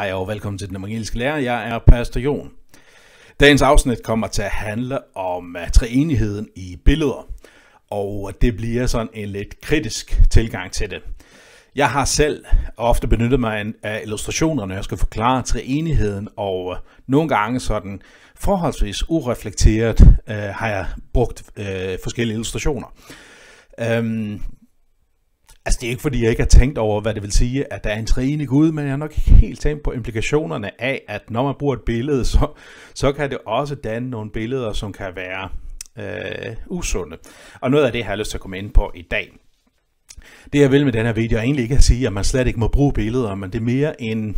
Hej og velkommen til Den Evangeliske Lærer. Jeg er Pastor Jon. Dagens afsnit kommer til at handle om øh, treenigheden i billeder, og det bliver sådan en lidt kritisk tilgang til det. Jeg har selv ofte benyttet mig af illustrationer, når jeg skal forklare treenigheden, og øh, nogle gange sådan forholdsvis ureflekteret øh, har jeg brugt øh, forskellige illustrationer. Øhm, Altså, det er ikke, fordi jeg ikke har tænkt over, hvad det vil sige, at der er en i Gud, men jeg har nok ikke helt tænkt på implikationerne af, at når man bruger et billede, så, så kan det også danne nogle billeder, som kan være øh, usunde. Og noget af det har jeg lyst til at komme ind på i dag. Det jeg vil med den her video er egentlig ikke at sige, at man slet ikke må bruge billeder, men det er mere en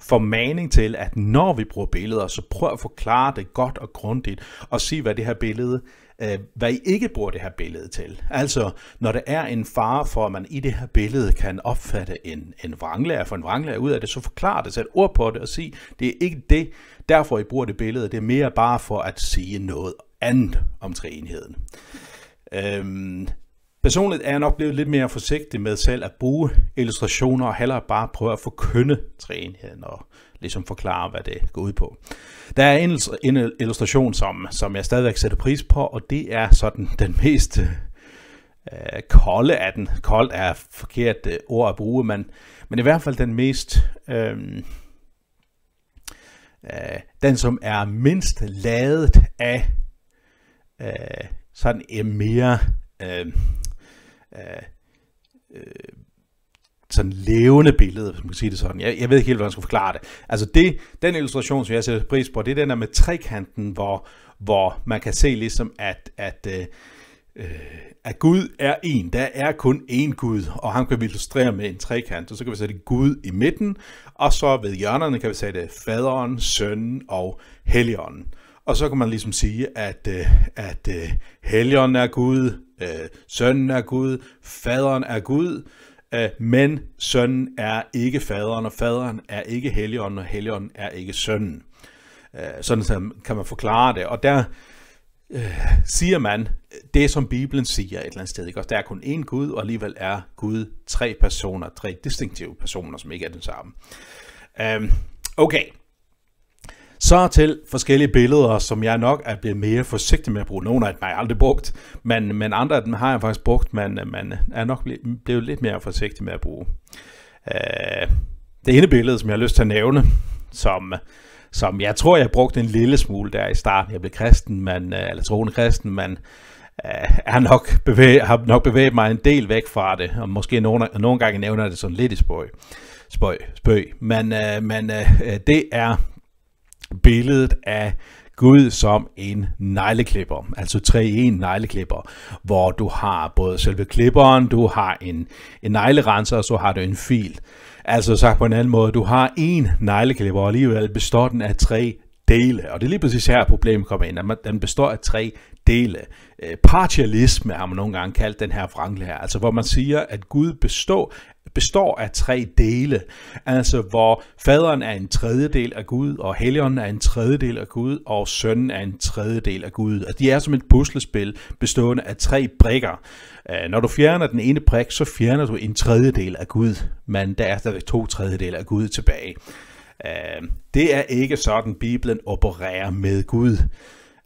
formaning til, at når vi bruger billeder, så prøv at forklare det godt og grundigt, og sige, hvad det her billede øh, hvad I ikke bruger det her billede til. Altså, når der er en fare for, at man i det her billede kan opfatte en, en vranglærer, for en vranglærer ud af det, så forklar det, sæt ord på det og sig, det er ikke det, derfor I bruger det billede, det er mere bare for at sige noget andet om træenheden. Øhm, Personligt er jeg nok blevet lidt mere forsigtig med selv at bruge illustrationer og hellere bare prøve at forkynde træenheden og ligesom forklare, hvad det går ud på. Der er en, en illustration, som, som jeg stadigvæk sætter pris på, og det er sådan den mest øh, kolde af den. Kold er forkert øh, ord at bruge, men, men i hvert fald den mest... Øh, øh, den, som er mindst ladet af øh, sådan en mere øh, af øh, sådan levende billede, hvis man kan sige det sådan. Jeg, jeg ved ikke helt, hvordan jeg skal forklare det. Altså det, den illustration, som jeg sætter pris på, det er den der med trekanten, hvor, hvor man kan se ligesom, at, at øh, øh at Gud er en. Der er kun én Gud, og ham kan vi illustrere med en trekant. Og så kan vi sætte Gud i midten, og så ved hjørnerne kan vi sætte faderen, sønnen og helligånden. Og så kan man ligesom sige, at, øh, at øh, helgen er Gud, øh, sønnen er Gud, faderen er Gud, men sønnen er ikke faderen, og faderen er ikke helgen, og helgen er ikke sønnen. Sådan kan man forklare det. Og der siger man det, som Bibelen siger et eller andet sted. Ikke? Og der er kun én Gud, og alligevel er Gud tre personer, tre distinktive personer, som ikke er den samme. Okay, så til forskellige billeder, som jeg nok er blevet mere forsigtig med at bruge. Nogle af dem har jeg aldrig brugt, men, men andre af dem har jeg faktisk brugt, men man er nok blevet lidt mere forsigtig med at bruge. Øh, det ene billede, som jeg har lyst til at nævne, som, som jeg tror, jeg brugte en lille smule der i starten. Jeg blev kristen, men, øh, eller troende kristen, men øh, er nok bevæget, har nok bevæget mig en del væk fra det, og måske nogle, nogle gange nævner det sådan lidt i spøg, spøg, spøg. men, øh, men øh, det er billedet af Gud som en negleklipper, altså 3-1 negleklipper, hvor du har både selve klipperen, du har en, en neglerenser, og så har du en fil. Altså sagt på en anden måde, du har en negleklipper, og alligevel består den af tre dele. Og det er lige præcis her, problemet kommer ind, at den består af tre dele. Øh, partialisme har man nogle gange kaldt den her frankel her, altså hvor man siger, at Gud består består af tre dele, altså hvor faderen er en tredjedel af Gud, og helligånden er en tredjedel af Gud, og sønnen er en tredjedel af Gud. Og de er som et puslespil bestående af tre brikker. Øh, når du fjerner den ene brik, så fjerner du en tredjedel af Gud, men der er stadig to tredjedel af Gud tilbage. Øh, det er ikke sådan, Bibelen opererer med Gud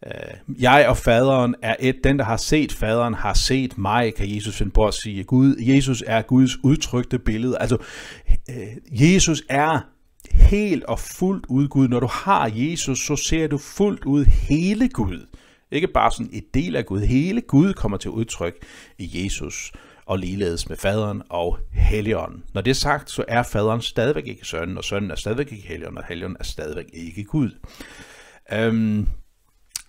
øh, jeg og faderen er et. Den, der har set faderen, har set mig, kan Jesus finde på at sige. Gud, Jesus er Guds udtrykte billede. Altså, øh, Jesus er helt og fuldt ud Gud. Når du har Jesus, så ser du fuldt ud hele Gud. Ikke bare sådan et del af Gud. Hele Gud kommer til udtryk i Jesus og ligeledes med faderen og helligånden. Når det er sagt, så er faderen stadigvæk ikke sønnen, og sønnen er stadigvæk ikke helligånden, og helligånden er stadigvæk ikke Gud. Øhm,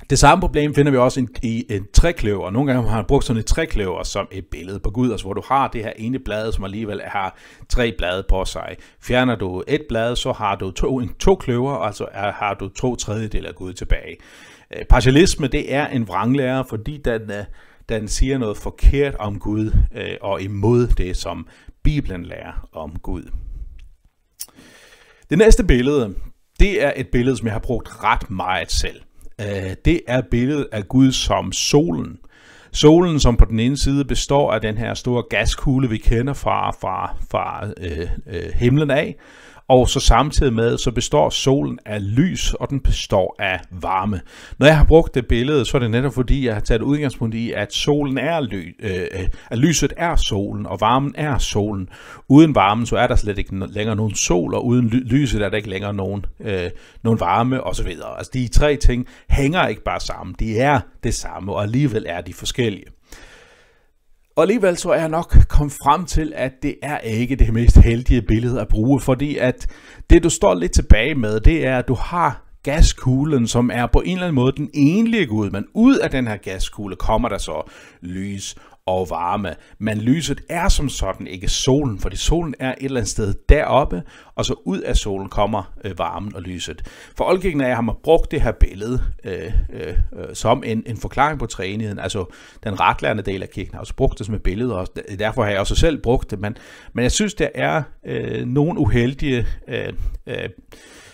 det samme problem finder vi også i en, trækløver. Nogle gange har man brugt sådan et trækløver som et billede på Gud, altså hvor du har det her ene blad, som alligevel har tre blade på sig. Fjerner du et blad, så har du to, en to kløver, altså har du to tredjedel af Gud tilbage. Øh, partialisme, det er en vranglærer, fordi den, øh, den siger noget forkert om Gud øh, og imod det, som Bibelen lærer om Gud. Det næste billede, det er et billede, som jeg har brugt ret meget selv. Øh, det er billedet af Gud som solen. Solen, som på den ene side består af den her store gaskugle, vi kender fra, fra, fra øh, øh, himlen af, og så samtidig med, så består solen af lys, og den består af varme. Når jeg har brugt det billede, så er det netop fordi, jeg har taget udgangspunkt i, at solen er ly, øh, øh at lyset er solen, og varmen er solen. Uden varmen, så er der slet ikke længere nogen sol, og uden ly- lyset er der ikke længere nogen, øh, nogen varme osv. Altså de tre ting hænger ikke bare sammen, de er det samme, og alligevel er de forskellige. Og alligevel så er jeg nok kommet frem til, at det er ikke det mest heldige billede at bruge, fordi at det du står lidt tilbage med, det er, at du har gaskuglen, som er på en eller anden måde den enlige Gud, men ud af den her gaskugle kommer der så lys og varme. Men lyset er som sådan ikke solen, fordi solen er et eller andet sted deroppe, og så ud af solen kommer øh, varmen og lyset. For Olgingen af jeg har man brugt det her billede øh, øh, øh, som en, en forklaring på træenigheden, altså den retlærende del af kirken har også brugt det som et billede, og derfor har jeg også selv brugt det, men, men jeg synes, der er øh, nogle uheldige øh, øh,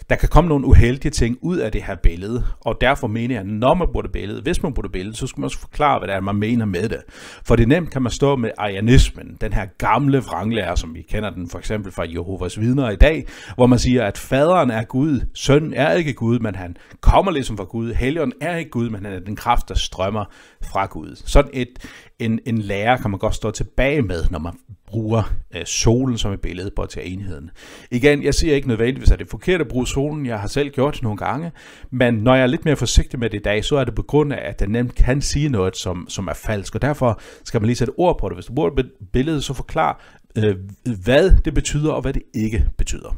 der kan komme nogle uheldige ting ud af det her billede, og derfor mener jeg, at når man bruger det billede, hvis man bruger det billede, så skal man også forklare, hvad det er, man mener med det. For det nemt kan man stå med arianismen, den her gamle vranglærer, som vi kender den for eksempel fra Jehovas vidner i dag, hvor man siger, at faderen er Gud, søn er ikke Gud, men han kommer ligesom fra Gud, helligånden er ikke Gud, men han er den kraft, der strømmer fra Gud. Sådan et, en, en lærer kan man godt stå tilbage med, når man bruger øh, solen som et billede på at tage enheden. Igen, jeg siger ikke nødvendigvis, at det er forkert at bruge solen. Jeg har selv gjort det nogle gange. Men når jeg er lidt mere forsigtig med det i dag, så er det på grund af, at den nemt kan sige noget, som, som er falsk. Og derfor skal man lige sætte ord på det. Hvis du bruger et billede, så forklar, øh, hvad det betyder og hvad det ikke betyder.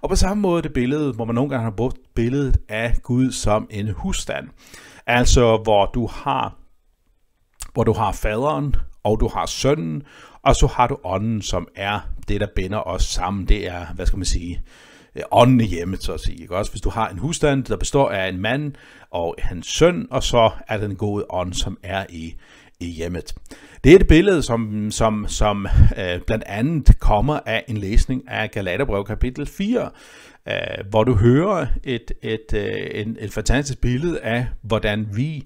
Og på samme måde det billede, hvor man nogle gange har brugt billedet af Gud som en husstand. Altså hvor du har hvor du har faderen, og du har sønnen, og så har du ånden, som er det, der binder os sammen. Det er, hvad skal man sige, øh, ånden i hjemmet, så at sige. Ikke? Også hvis du har en husstand, der består af en mand og hans søn, og så er den gode ånd, som er i i hjemmet. Det er et billede, som, som, som øh, blandt andet kommer af en læsning af Galaterbrev kapitel 4, øh, hvor du hører et, et, øh, en, et fantastisk billede af, hvordan vi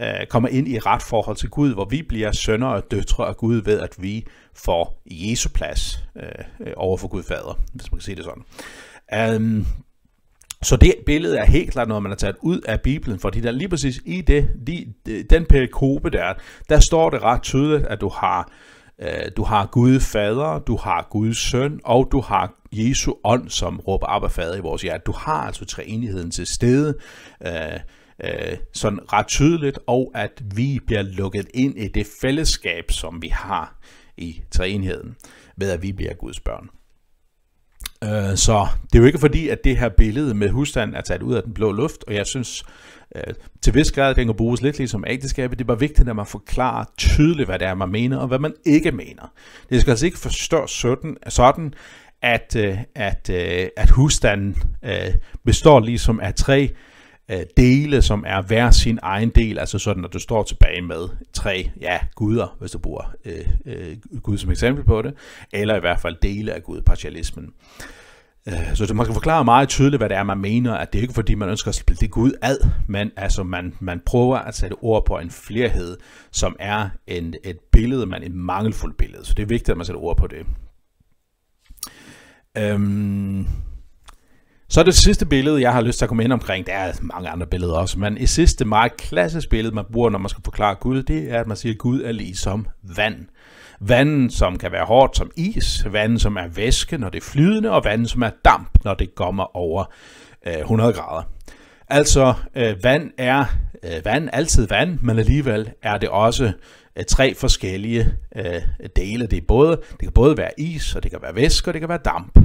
øh, kommer ind i ret forhold til Gud, hvor vi bliver sønner og døtre af Gud ved, at vi får Jesu plads øh, øh over for Gud Fader, hvis man kan sige det sådan. Um, så det billede er helt klart noget, man har taget ud af Bibelen, fordi der lige præcis i det, de, den perikope der, der står det ret tydeligt, at du har, øh, du har Gud fader, du har Guds søn, og du har Jesu ånd, som råber op af fader i vores hjerte. Du har altså treenigheden til stede. Øh, øh, sådan ret tydeligt, og at vi bliver lukket ind i det fællesskab, som vi har i treenheden, ved at vi bliver Guds børn. Øh, så det er jo ikke fordi, at det her billede med husstanden er taget ud af den blå luft, og jeg synes øh, til vis grad, at den kan bruges lidt ligesom ægteskabet. Det var vigtigt, at man forklarer tydeligt, hvad det er, man mener, og hvad man ikke mener. Det skal altså ikke forstås sådan, sådan at, øh, at, øh, at husstanden øh, består ligesom af tre Øh, dele, som er hver sin egen del, altså sådan, at du står tilbage med tre, ja, guder, hvis du bruger øh, øh, Gud som eksempel på det, eller i hvert fald dele af Gud, partialismen. Øh, så man skal forklare meget tydeligt, hvad det er, man mener, at det er ikke fordi, man ønsker at splitte Gud ad, men altså man, man prøver at sætte ord på en flerhed, som er en, et billede, men et mangelfuldt billede. Så det er vigtigt, at man sætter ord på det. Øhm så det sidste billede, jeg har lyst til at komme ind omkring, der er mange andre billeder også, men et sidste meget klassisk billede, man bruger, når man skal forklare Gud, det er, at man siger, at Gud er ligesom vand. Vand, som kan være hårdt som is, vand, som er væske, når det er flydende, og vand, som er damp, når det kommer over øh, 100 grader. Altså, øh, vand er øh, vand, altid vand, men alligevel er det også øh, tre forskellige øh, dele. Det, er både, det kan både være is, og det kan være væske, og det kan være damp.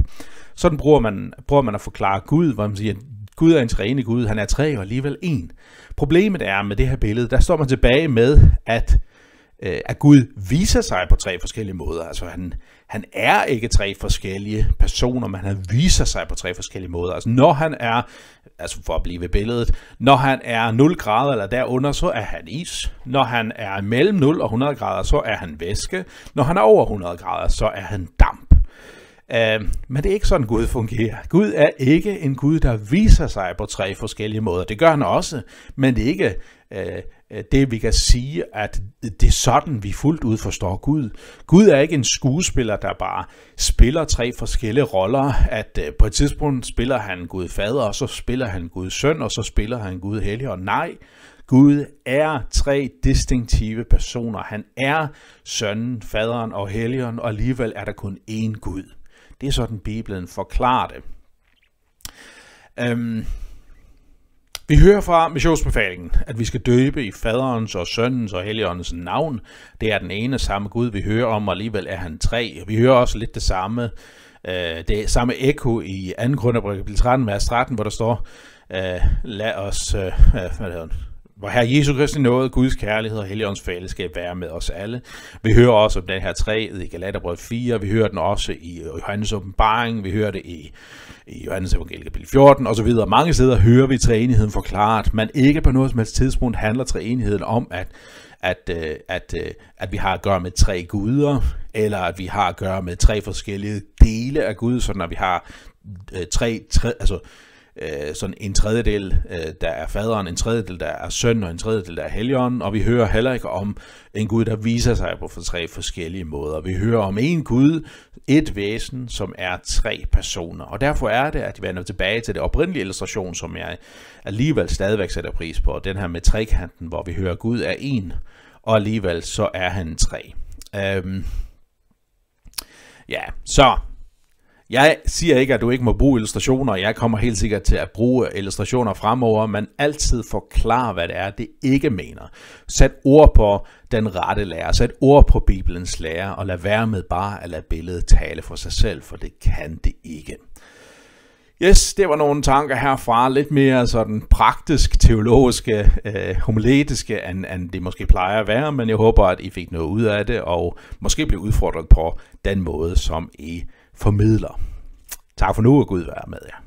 Sådan bruger man, bruger man at forklare Gud, hvor man siger, at Gud er en træne Gud, han er tre og alligevel en. Problemet er med det her billede, der står man tilbage med, at, øh, at Gud viser sig på tre forskellige måder. Altså han, han er ikke tre forskellige personer, men han viser sig på tre forskellige måder. Altså når han er, altså for at blive ved billedet, når han er 0 grader eller derunder, så er han is. Når han er mellem 0 og 100 grader, så er han væske. Når han er over 100 grader, så er han damp. Uh, men det er ikke sådan, Gud fungerer. Gud er ikke en Gud, der viser sig på tre forskellige måder. Det gør han også, men det er ikke uh, det, vi kan sige, at det er sådan, vi fuldt ud forstår Gud. Gud er ikke en skuespiller, der bare spiller tre forskellige roller, at uh, på et tidspunkt spiller han Gud fader, og så spiller han Gud søn, og så spiller han Gud hellig, og nej, Gud er tre distinktive personer. Han er sønnen, faderen og helligånden, og alligevel er der kun én Gud. Det er sådan, Bibelen forklarer det. Øhm, vi hører fra missionsbefalingen, at vi skal døbe i faderens og sønnens og helligåndens navn. Det er den ene samme Gud, vi hører om, og alligevel er han tre. Vi hører også lidt det samme, øh, det samme ekko i 2. Grunderbrev 13, vers 13, hvor der står, øh, lad os, øh, hvad hedder hvor her Jesus Kristus nåde, Guds kærlighed og Helligåndens fællesskab være med os alle. Vi hører også om den her træ i Galaterbrød 4, vi hører den også i Johannes åbenbaring, vi hører det i, i Johannes evangelie kapitel 14 videre. Mange steder hører vi træenigheden forklaret, men ikke på noget som helst tidspunkt handler træenigheden om, at at, øh, at, øh, at vi har at gøre med tre guder, eller at vi har at gøre med tre forskellige dele af Gud, sådan at vi har øh, tre, tre altså øh, sådan en tredjedel, øh, der er faderen, en tredjedel, der er søn, og en tredjedel, der er helligånden, og vi hører heller ikke om en Gud, der viser sig på for tre forskellige måder. Vi hører om en Gud, et væsen, som er tre personer. Og derfor er det, at vi vender tilbage til det oprindelige illustration, som jeg alligevel stadigvæk sætter pris på, den her med trekanten, hvor vi hører, at Gud er en, og alligevel så er han tre. Øhm, ja, så jeg siger ikke, at du ikke må bruge illustrationer. Jeg kommer helt sikkert til at bruge illustrationer fremover, men altid forklare, hvad det er, det ikke mener. Sæt ord på den rette lærer. Sæt ord på Bibelens lærer, og lad være med bare at lade billedet tale for sig selv, for det kan det ikke. Yes, det var nogle tanker herfra, lidt mere sådan praktisk, teologiske, øh, homiletiske, end, end det måske plejer at være, men jeg håber, at I fik noget ud af det, og måske blev udfordret på den måde, som I formidler. Tak for nu, og Gud være med jer.